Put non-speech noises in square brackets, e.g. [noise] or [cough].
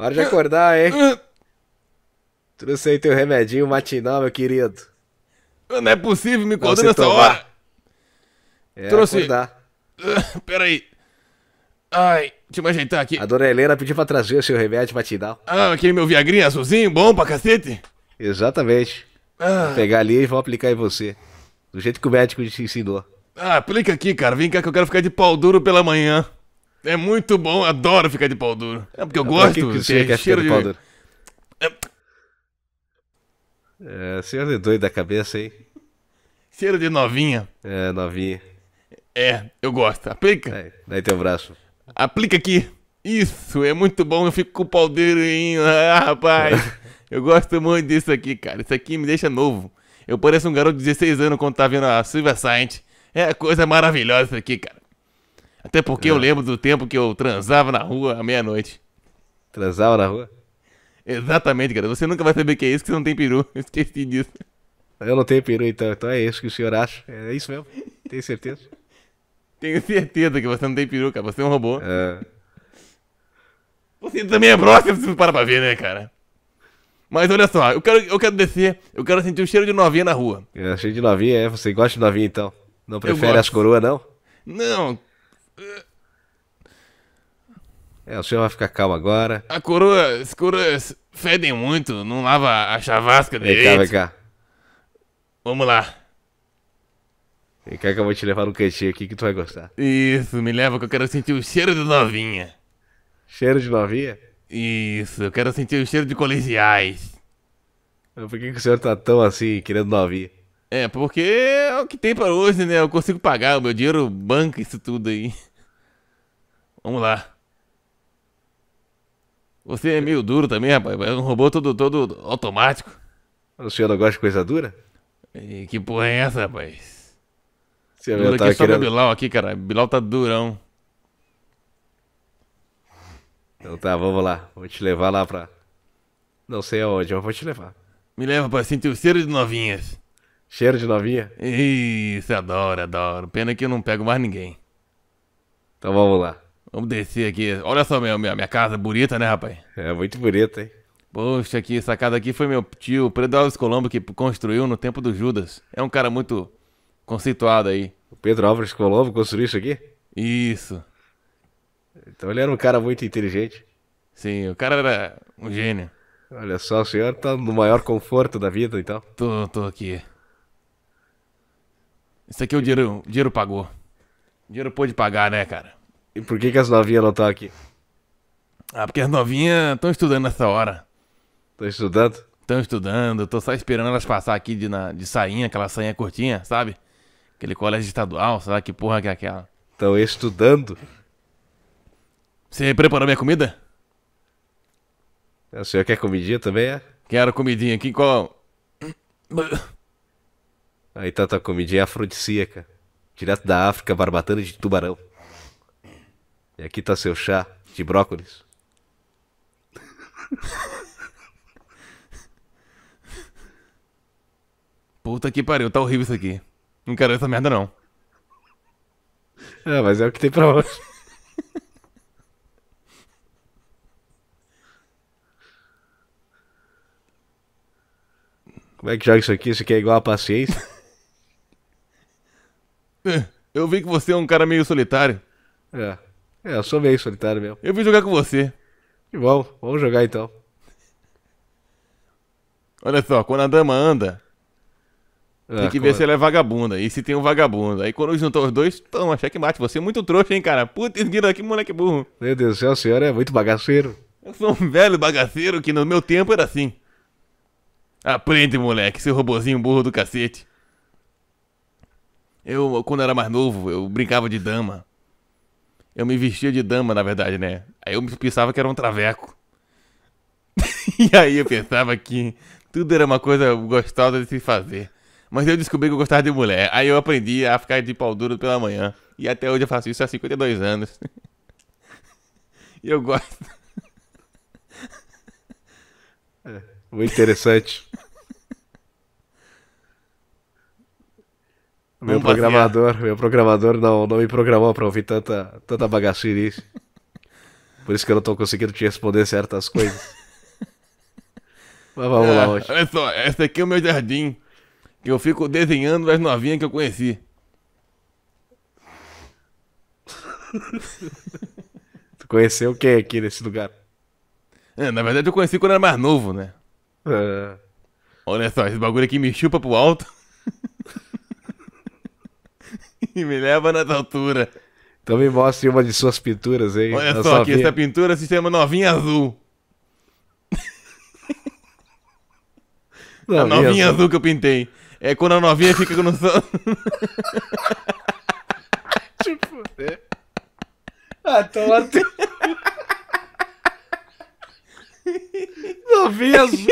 Hora de acordar, hein? [laughs] Trouxe aí teu remedinho matinal, meu querido. Não é possível, me acordar nessa tomar. hora. É, Trouxe. Uh, [laughs] peraí. Ai, deixa eu me ajeitar aqui. A dona Helena pediu pra trazer o seu remédio matinal. Ah, aquele meu viagrinho azulzinho, bom pra cacete? Exatamente. Ah. Vou pegar ali e vou aplicar em você. Do jeito que o médico te ensinou. Ah, aplica aqui, cara. Vem cá que eu quero ficar de pau duro pela manhã. É muito bom, adoro ficar de pau duro. É porque eu gosto. Que você quer cheiro ficar de, de pau duro? É, é senhor de doido da cabeça, hein? Cheiro de novinha. É, novinha. É, eu gosto. Aplica. É, daí teu braço. Aplica aqui. Isso, é muito bom. Eu fico com o pau duro, hein? [laughs] Ah, rapaz. [laughs] eu gosto muito disso aqui, cara. Isso aqui me deixa novo. Eu pareço um garoto de 16 anos quando tá vendo a Silver Saint. É coisa maravilhosa isso aqui, cara. Até porque é. eu lembro do tempo que eu transava na rua à meia-noite. Transava na rua? Exatamente, cara. Você nunca vai saber o que é isso, que você não tem peru. [laughs] Eu esqueci disso. Eu não tenho peru, então. Então é isso que o senhor acha. É isso mesmo? Tem certeza? Tenho certeza que você não tem peru, cara. Você é um robô. É. Você também é broca, preciso parar pra ver, né, cara? Mas olha só, eu quero, eu quero descer, eu quero sentir o cheiro de novinha na rua. É, cheiro de novinha, é? Você gosta de novinha, então? Não prefere as coroas, não? Não, é, o senhor vai ficar calmo agora. A coroa, as coroas fedem muito, não lava a chavasca dele. Vem cá, vem cá. Vamos lá. Vem cá que eu vou te levar no cantinho aqui que tu vai gostar. Isso, me leva que eu quero sentir o cheiro de novinha. Cheiro de novinha? Isso, eu quero sentir o cheiro de colegiais. por que, que o senhor tá tão assim, querendo novinha? É, porque é o que tem para hoje, né? Eu consigo pagar, o meu dinheiro banca isso tudo aí. Vamos lá. Você é meio duro também, rapaz. É um robô todo, todo automático. O senhor não gosta de coisa dura? E que porra é essa, rapaz? Você Dura aqui só querendo... Bilal aqui, cara. Bilal tá durão. Então tá, vamos lá. Vou te levar lá pra. Não sei aonde, mas vou te levar. Me leva pra sentir o cheiro de novinhas. Cheiro de novinha? Isso, adoro, adoro. Pena que eu não pego mais ninguém. Então vamos lá. Vamos descer aqui. Olha só minha, minha, minha casa bonita, né, rapaz? É, muito bonita, hein? Poxa, aqui, essa casa aqui foi meu tio, Pedro Alves Colombo, que construiu no tempo do Judas. É um cara muito conceituado aí. O Pedro Álvares Colombo construiu isso aqui? Isso. Então ele era um cara muito inteligente. Sim, o cara era um gênio. Olha só, o senhor tá no maior conforto da vida, então. Tô, tô aqui. Isso aqui é o dinheiro, o dinheiro pagou. O dinheiro pôde pagar, né, cara? E por que, que as novinhas não estão aqui? Ah, porque as novinhas estão estudando nessa hora. Estão estudando? Estão estudando, tô só esperando elas passar aqui de, na, de sainha, aquela sainha curtinha, sabe? Aquele colégio estadual, sei lá que porra que é aquela. Estão estudando? Você preparou minha comida? O senhor quer comidinha também, é? Quero comidinha aqui, qual... Aí tá tua tá, comidinha afrodisíaca. Direto da África, barbatana de tubarão. E aqui tá seu chá de brócolis. Puta que pariu, tá horrível isso aqui. Não quero essa merda não. É, mas é o que tem pra hoje. Como é que joga isso aqui? Isso aqui é igual a paciência? [laughs] Eu vi que você é um cara meio solitário. É. É, eu sou meio solitário mesmo. Eu vim jogar com você. Que bom, vamos jogar então. Olha só, quando a dama anda, ah, tem que ver é? se ela é vagabunda e se tem um vagabundo. Aí quando juntou os dois, toma, mate. Você é muito trouxa, hein, cara? Putz, que moleque burro. Meu Deus do céu, a senhora é muito bagaceiro. Eu sou um velho bagaceiro que no meu tempo era assim. Aprende, moleque, seu robozinho burro do cacete. Eu, quando era mais novo, eu brincava de dama. Eu me vestia de dama, na verdade, né? Aí eu pensava que era um traveco. [laughs] e aí eu pensava que tudo era uma coisa gostosa de se fazer. Mas eu descobri que eu gostava de mulher. Aí eu aprendi a ficar de pau duro pela manhã. E até hoje eu faço isso há 52 anos. [laughs] e eu gosto. É, muito interessante. Meu programador, meu programador não, não me programou para ouvir tanta, tanta bagaceirice. Por isso que eu não tô conseguindo te responder certas coisas. Mas vamos é, lá, hoje. Olha só, esse aqui é o meu jardim. Que eu fico desenhando as novinhas que eu conheci. [laughs] tu conheceu quem aqui nesse lugar? É, na verdade eu conheci quando era mais novo, né? É. Olha só, esse bagulho aqui me chupa pro alto. [laughs] me leva nessa altura. Então me mostre uma de suas pinturas aí. Olha só aqui, essa pintura se chama Novinha Azul. Novinha a novinha azul. azul que eu pintei. É quando a novinha fica no sol. [laughs] tipo, é. Ah, tô lá. [laughs] novinha azul.